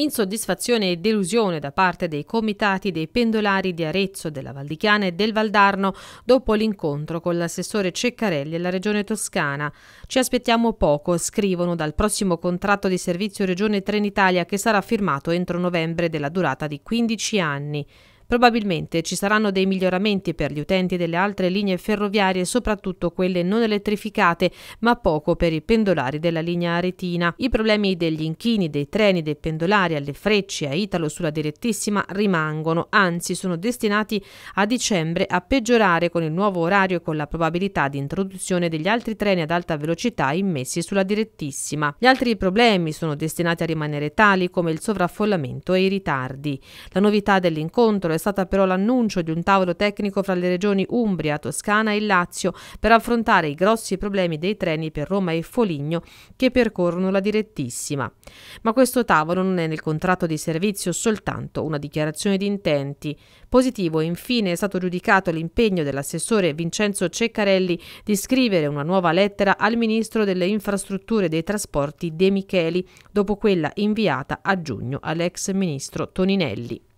Insoddisfazione e delusione da parte dei comitati dei pendolari di Arezzo, della Valdichiana e del Valdarno dopo l'incontro con l'assessore Ceccarelli e la Regione Toscana. Ci aspettiamo poco, scrivono, dal prossimo contratto di servizio Regione Trenitalia che sarà firmato entro novembre della durata di 15 anni. Probabilmente ci saranno dei miglioramenti per gli utenti delle altre linee ferroviarie, soprattutto quelle non elettrificate, ma poco per i pendolari della linea aretina. I problemi degli inchini, dei treni, dei pendolari, alle frecce, a Italo sulla direttissima rimangono, anzi sono destinati a dicembre a peggiorare con il nuovo orario e con la probabilità di introduzione degli altri treni ad alta velocità immessi sulla direttissima. Gli altri problemi sono destinati a rimanere tali come il sovraffollamento e i ritardi. La novità dell'incontro è stata però l'annuncio di un tavolo tecnico fra le regioni Umbria, Toscana e Lazio per affrontare i grossi problemi dei treni per Roma e Foligno che percorrono la direttissima. Ma questo tavolo non è nel contratto di servizio soltanto una dichiarazione di intenti. Positivo infine è stato giudicato l'impegno dell'assessore Vincenzo Ceccarelli di scrivere una nuova lettera al ministro delle infrastrutture e dei trasporti De Micheli dopo quella inviata a giugno all'ex ministro Toninelli.